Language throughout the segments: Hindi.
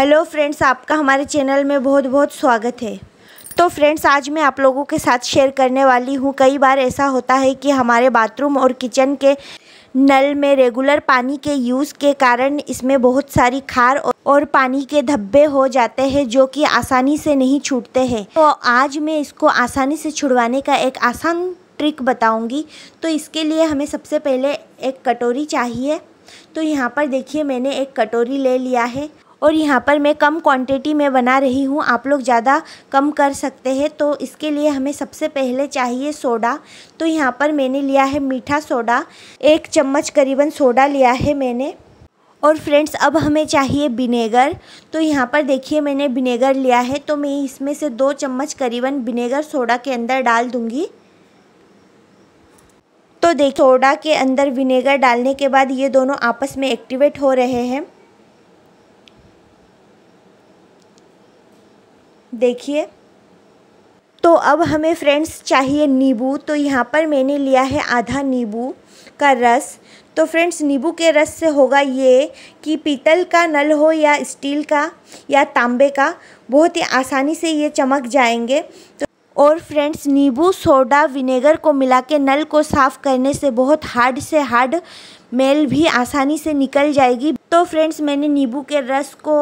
हेलो फ्रेंड्स आपका हमारे चैनल में बहुत बहुत स्वागत है तो फ्रेंड्स आज मैं आप लोगों के साथ शेयर करने वाली हूँ कई बार ऐसा होता है कि हमारे बाथरूम और किचन के नल में रेगुलर पानी के यूज़ के कारण इसमें बहुत सारी खार और पानी के धब्बे हो जाते हैं जो कि आसानी से नहीं छूटते हैं तो आज मैं इसको आसानी से छुड़वाने का एक आसान ट्रिक बताऊँगी तो इसके लिए हमें सबसे पहले एक कटोरी चाहिए तो यहाँ पर देखिए मैंने एक कटोरी ले लिया है और यहाँ पर मैं कम क्वांटिटी में बना रही हूँ आप लोग ज़्यादा कम कर सकते हैं तो इसके लिए हमें सबसे पहले चाहिए सोडा तो यहाँ पर मैंने लिया है मीठा सोडा एक चम्मच करीबन सोडा लिया है मैंने और फ्रेंड्स अब हमें चाहिए विनेगर तो यहाँ पर देखिए मैंने विनेगर लिया है तो मैं इसमें से दो चम्मच करीबन विनेगर सोडा के अंदर डाल दूँगी तो देखिए सोडा के अंदर विनेगर डालने के बाद ये दोनों आपस में एक्टिवेट हो रहे हैं देखिए तो अब हमें फ्रेंड्स चाहिए नींबू तो यहाँ पर मैंने लिया है आधा नींबू का रस तो फ्रेंड्स नींबू के रस से होगा ये कि पीतल का नल हो या स्टील का या तांबे का बहुत ही आसानी से ये चमक जाएंगे तो और फ्रेंड्स नींबू सोडा विनेगर को मिला के नल को साफ़ करने से बहुत हार्ड से हार्ड मेल भी आसानी से निकल जाएगी तो फ्रेंड्स मैंने नींबू के रस को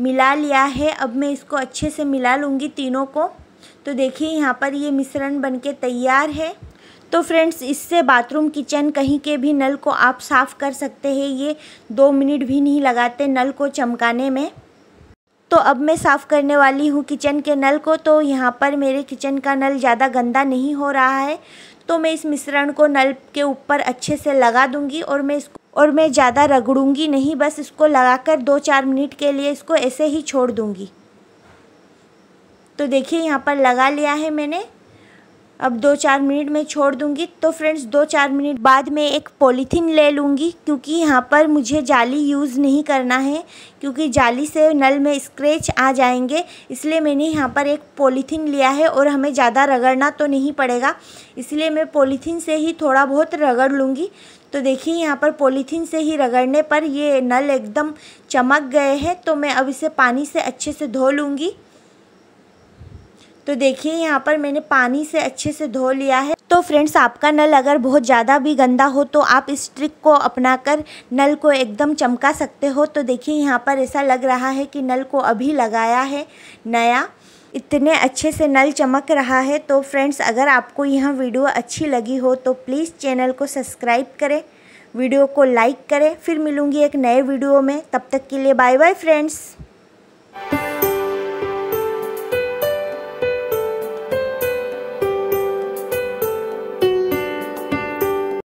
मिला लिया है अब मैं इसको अच्छे से मिला लूँगी तीनों को तो देखिए यहाँ पर ये मिश्रण बनके तैयार है तो फ्रेंड्स इससे बाथरूम किचन कहीं के भी नल को आप साफ़ कर सकते हैं ये दो मिनट भी नहीं लगाते नल को चमकाने में तो अब मैं साफ़ करने वाली हूँ किचन के नल को तो यहाँ पर मेरे किचन का नल ज़्यादा गंदा नहीं हो रहा है तो मैं इस मिश्रण को नल के ऊपर अच्छे से लगा दूँगी और मैं इसको और मैं ज़्यादा रगड़ूंगी नहीं बस इसको लगाकर दो चार मिनट के लिए इसको ऐसे ही छोड़ दूँगी तो देखिए यहाँ पर लगा लिया है मैंने अब दो चार मिनट में छोड़ दूंगी तो फ्रेंड्स दो चार मिनट बाद में एक पॉलीथीन ले लूँगी क्योंकि यहाँ पर मुझे जाली यूज़ नहीं करना है क्योंकि जाली से नल में स्क्रैच आ जाएंगे इसलिए मैंने यहाँ पर एक पॉलीथीन लिया है और हमें ज़्यादा रगड़ना तो नहीं पड़ेगा इसलिए मैं पॉलीथीन से ही थोड़ा बहुत रगड़ लूँगी तो देखिए यहाँ पर पॉलीथीन से ही रगड़ने पर ये नल एकदम चमक गए हैं तो मैं अब इसे पानी से अच्छे से धो लूँगी तो देखिए यहाँ पर मैंने पानी से अच्छे से धो लिया है तो फ्रेंड्स आपका नल अगर बहुत ज़्यादा भी गंदा हो तो आप इस ट्रिक को अपना कर नल को एकदम चमका सकते हो तो देखिए यहाँ पर ऐसा लग रहा है कि नल को अभी लगाया है नया इतने अच्छे से नल चमक रहा है तो फ्रेंड्स अगर आपको यह वीडियो अच्छी लगी हो तो प्लीज़ चैनल को सब्सक्राइब करें वीडियो को लाइक करें फिर मिलूँगी एक नए वीडियो में तब तक के लिए बाय बाय फ्रेंड्स